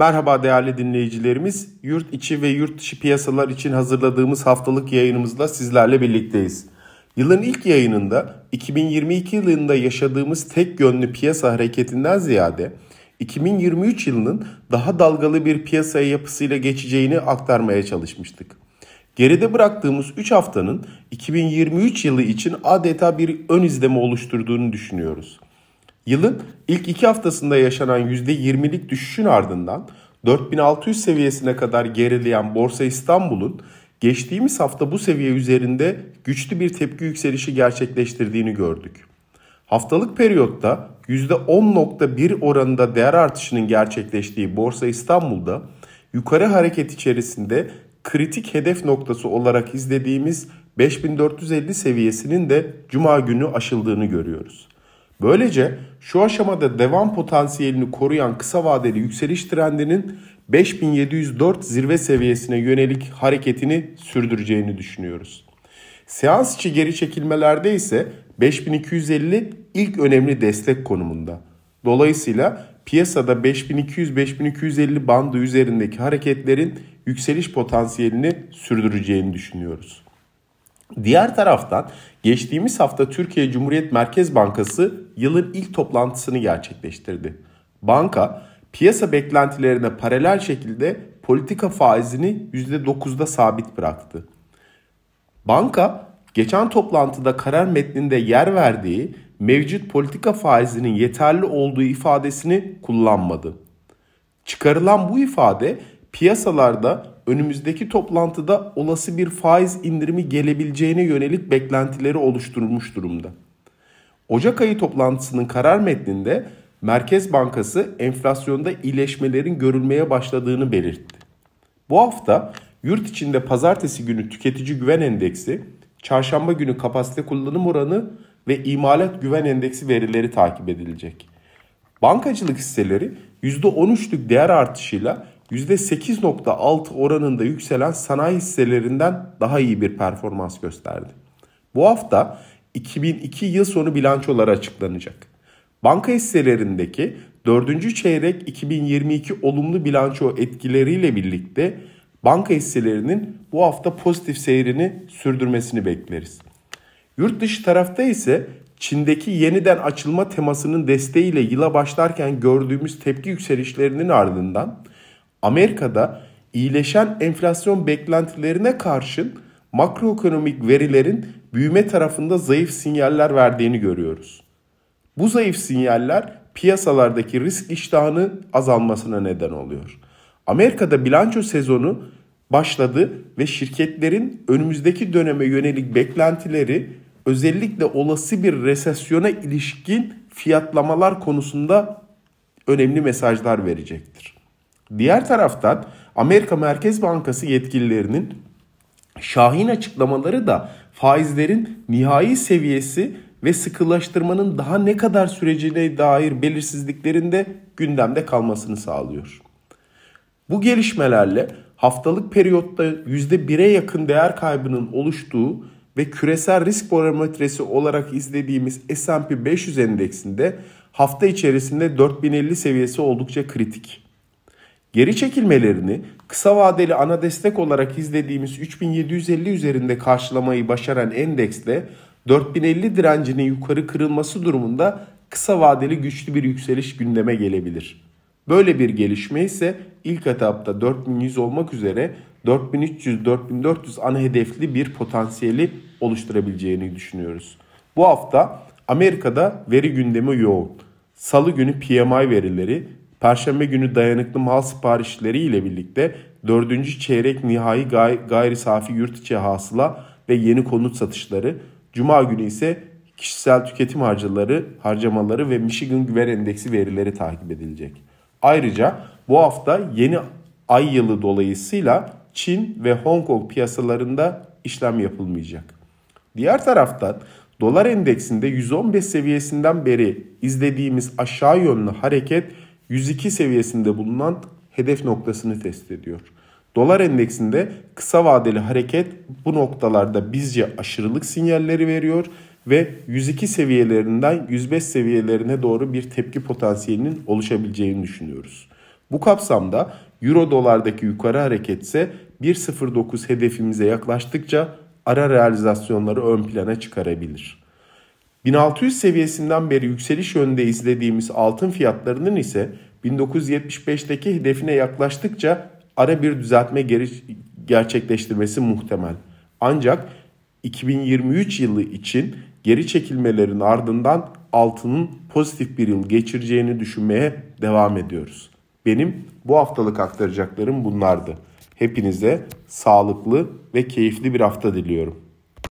Merhaba değerli dinleyicilerimiz. Yurt içi ve yurt dışı piyasalar için hazırladığımız haftalık yayınımızla sizlerle birlikteyiz. Yılın ilk yayınında 2022 yılında yaşadığımız tek yönlü piyasa hareketinden ziyade 2023 yılının daha dalgalı bir piyasaya yapısıyla geçeceğini aktarmaya çalışmıştık. Geride bıraktığımız 3 haftanın 2023 yılı için adeta bir ön izleme oluşturduğunu düşünüyoruz. Yılın ilk iki haftasında yaşanan %20'lik düşüşün ardından 4600 seviyesine kadar gerileyen Borsa İstanbul'un geçtiğimiz hafta bu seviye üzerinde güçlü bir tepki yükselişi gerçekleştirdiğini gördük. Haftalık periyotta %10.1 oranında değer artışının gerçekleştiği Borsa İstanbul'da yukarı hareket içerisinde kritik hedef noktası olarak izlediğimiz 5450 seviyesinin de cuma günü aşıldığını görüyoruz. Böylece şu aşamada devam potansiyelini koruyan kısa vadeli yükseliş trendinin 5704 zirve seviyesine yönelik hareketini sürdüreceğini düşünüyoruz. Seans içi geri çekilmelerde ise 5250 ilk önemli destek konumunda. Dolayısıyla piyasada 5200-5250 bandı üzerindeki hareketlerin yükseliş potansiyelini sürdüreceğini düşünüyoruz. Diğer taraftan geçtiğimiz hafta Türkiye Cumhuriyet Merkez Bankası yılın ilk toplantısını gerçekleştirdi. Banka piyasa beklentilerine paralel şekilde politika faizini %9'da sabit bıraktı. Banka geçen toplantıda karar metninde yer verdiği mevcut politika faizinin yeterli olduğu ifadesini kullanmadı. Çıkarılan bu ifade piyasalarda önümüzdeki toplantıda olası bir faiz indirimi gelebileceğine yönelik beklentileri oluşturmuş durumda. Ocak ayı toplantısının karar metninde Merkez Bankası enflasyonda iyileşmelerin görülmeye başladığını belirtti. Bu hafta yurt içinde pazartesi günü tüketici güven endeksi, çarşamba günü kapasite kullanım oranı ve imalat güven endeksi verileri takip edilecek. Bankacılık hisseleri %13'lük değer artışıyla %8.6 oranında yükselen sanayi hisselerinden daha iyi bir performans gösterdi. Bu hafta 2002 yıl sonu bilançoları açıklanacak. Banka hisselerindeki 4. çeyrek 2022 olumlu bilanço etkileriyle birlikte banka hisselerinin bu hafta pozitif seyrini sürdürmesini bekleriz. Yurt dışı tarafta ise Çin'deki yeniden açılma temasının desteğiyle yıla başlarken gördüğümüz tepki yükselişlerinin ardından Amerika'da iyileşen enflasyon beklentilerine karşın makroekonomik verilerin büyüme tarafında zayıf sinyaller verdiğini görüyoruz. Bu zayıf sinyaller piyasalardaki risk iştahının azalmasına neden oluyor. Amerika'da bilanço sezonu başladı ve şirketlerin önümüzdeki döneme yönelik beklentileri özellikle olası bir resesyona ilişkin fiyatlamalar konusunda önemli mesajlar verecektir. Diğer taraftan Amerika Merkez Bankası yetkililerinin şahin açıklamaları da faizlerin nihai seviyesi ve sıkılaştırmanın daha ne kadar süreceğine dair belirsizliklerinde gündemde kalmasını sağlıyor. Bu gelişmelerle haftalık periyotta %1'e yakın değer kaybının oluştuğu ve küresel risk parametresi olarak izlediğimiz S&P 500 endeksinde hafta içerisinde 4050 seviyesi oldukça kritik. Geri çekilmelerini kısa vadeli ana destek olarak izlediğimiz 3750 üzerinde karşılamayı başaran endekste 4050 direncinin yukarı kırılması durumunda kısa vadeli güçlü bir yükseliş gündeme gelebilir. Böyle bir gelişme ise ilk etapta 4100 olmak üzere 4300-4400 ana hedefli bir potansiyeli oluşturabileceğini düşünüyoruz. Bu hafta Amerika'da veri gündemi yoğun. Salı günü PMI verileri Perşembe günü dayanıklı mal siparişleri ile birlikte 4. çeyrek nihai gayri safi yurt içi hasıla ve yeni konut satışları, cuma günü ise kişisel tüketim harcaları, harcamaları ve Michigan Güven Endeksi verileri takip edilecek. Ayrıca bu hafta yeni ay yılı dolayısıyla Çin ve Hong Kong piyasalarında işlem yapılmayacak. Diğer taraftan dolar endeksinde 115 seviyesinden beri izlediğimiz aşağı yönlü hareket 102 seviyesinde bulunan hedef noktasını test ediyor. Dolar endeksinde kısa vadeli hareket bu noktalarda bizce aşırılık sinyalleri veriyor ve 102 seviyelerinden 105 seviyelerine doğru bir tepki potansiyelinin oluşabileceğini düşünüyoruz. Bu kapsamda euro dolardaki yukarı hareket ise 1.09 hedefimize yaklaştıkça ara realizasyonları ön plana çıkarabilir. 1600 seviyesinden beri yükseliş yönünde izlediğimiz altın fiyatlarının ise 1975'teki hedefine yaklaştıkça ara bir düzeltme gerçekleştirmesi muhtemel. Ancak 2023 yılı için geri çekilmelerin ardından altının pozitif bir yıl geçireceğini düşünmeye devam ediyoruz. Benim bu haftalık aktaracaklarım bunlardı. Hepinize sağlıklı ve keyifli bir hafta diliyorum.